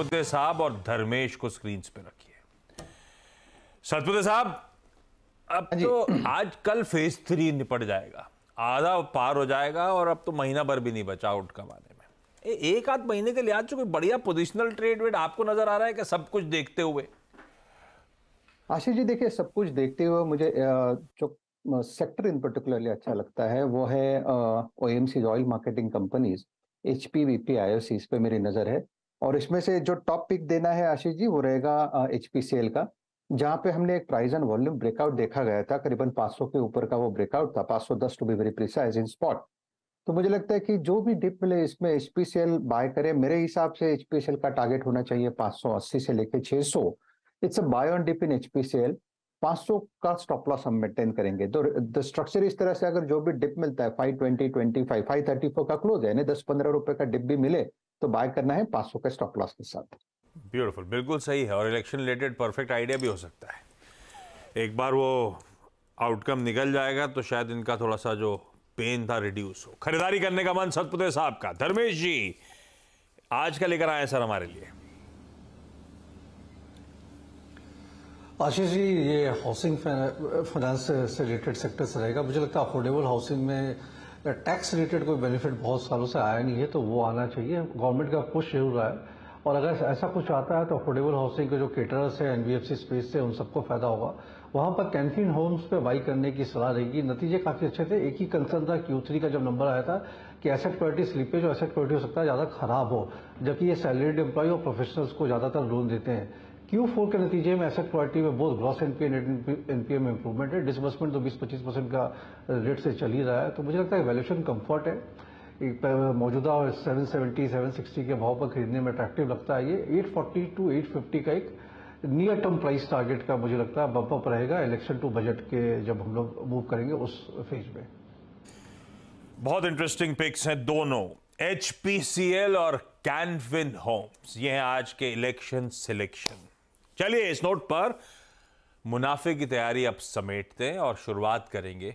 सतपुते साहब और धर्मेश को स्क्रीन पे रखिए सतपुते साहब अब हाँ तो आज कल फेज थ्री निपट जाएगा आधा पार हो जाएगा और अब तो महीना भर भी नहीं बचा आउट कमाने में ए, एक आध महीने के लिहाज से तो कोई बढ़िया पोजिशनल ट्रेड वेड आपको नजर आ रहा है कि सब कुछ देखते हुए आशीष जी देखिए सब कुछ देखते हुए मुझे जो सेक्टर इन पर्टिकुलरली अच्छा लगता है वो है O M C oil marketing companies H P B P I O C इस पर मेरी नज़र है और इसमें से जो टॉप पिक देना है आशीष जी वो रहेगा एच पी सी एल का जहाँ पे हमने एक प्राइस एंड वॉल्यूम ब्रेकआउट देखा गया था करीबन 500 के ऊपर का वो ब्रेकआउट था 510 to be very precise in spot तो मुझे लगता है कि जो भी डिप मिले इसमें एच पी बाय करे मेरे हिसाब से एच पी का टारगेट होना चाहिए 580 से लेके 600 it's a buy on dip in H P C 500 का स्टॉप लॉस हम मेंटेन करेंगे तो द स्ट्रक्चर इस तरह से अगर जो भी डिप मिलता है 520 25 534 का क्लोज है यानी 10 15 रुपए का डिप भी मिले तो बाय करना है पांच का स्टॉप लॉस के साथ ब्यूटीफुल बिल्कुल सही है और इलेक्शन रिलेटेड परफेक्ट आइडिया भी हो सकता है एक बार वो आउटकम निकल जाएगा तो शायद इनका थोड़ा सा जो पेन था रिड्यूस हो खरीदारी करने का मन सतपुते साहब का धर्मेश जी आज का लेकर आए सर हमारे लिए आशीष जी ये हाउसिंग फाइनेंस से रिलेटेड सेक्टर से रहेगा मुझे लगता है अफोर्डेबल हाउसिंग में टैक्स रिलेटेड कोई बेनिफिट बहुत सालों से आया नहीं है तो वो आना चाहिए गवर्नमेंट का पुश जरूर रहा है और अगर ऐसा कुछ आता है तो अफोर्डेबल हाउसिंग के जो केटरर्स है एनबीएफसी स्पेस से उन सबको फायदा होगा वहां पर कैंफिन होम्स पे बाई करने की सलाह रहेगी नतीजे काफी अच्छे थे एक ही कंसर्न था क्यू थ्री का जब नंबर आया था कि एसेट क्वालिटी स्लिपेज और एसेट क्वालिटी हो सकता है ज्यादा खराब हो जबकि ये सैलरीड एम्प्लॉय और प्रोफेशनल्स को ज्यादातर लोन देते हैं क्यू फोर के नतीजे में एसेट क्वालिटी में बहुत ग्रॉस एनपीए नेट एनपीए में इंप्रूवमेंट है डिसबर्समेंट तो 20-25 परसेंट का रेट से चल ही रहा है तो मुझे लगता है वैल्यूशन कंफर्ट है मौजूदा 770, 760 के भाव पर खरीदने में अट्रैक्टिव लगता है ये 840 टू 850 का एक नियर टर्म प्राइस टारगेट का मुझे लगता है बम्पअप रहेगा इलेक्शन टू बजट के जब हम लोग मूव करेंगे उस फेज में बहुत इंटरेस्टिंग पिक्स हैं दोनों एच और कैनविन होम्स ये हैं आज के इलेक्शन सिलेक्शन चलिए इस नोट पर मुनाफे की तैयारी अब समेटते हैं और शुरुआत करेंगे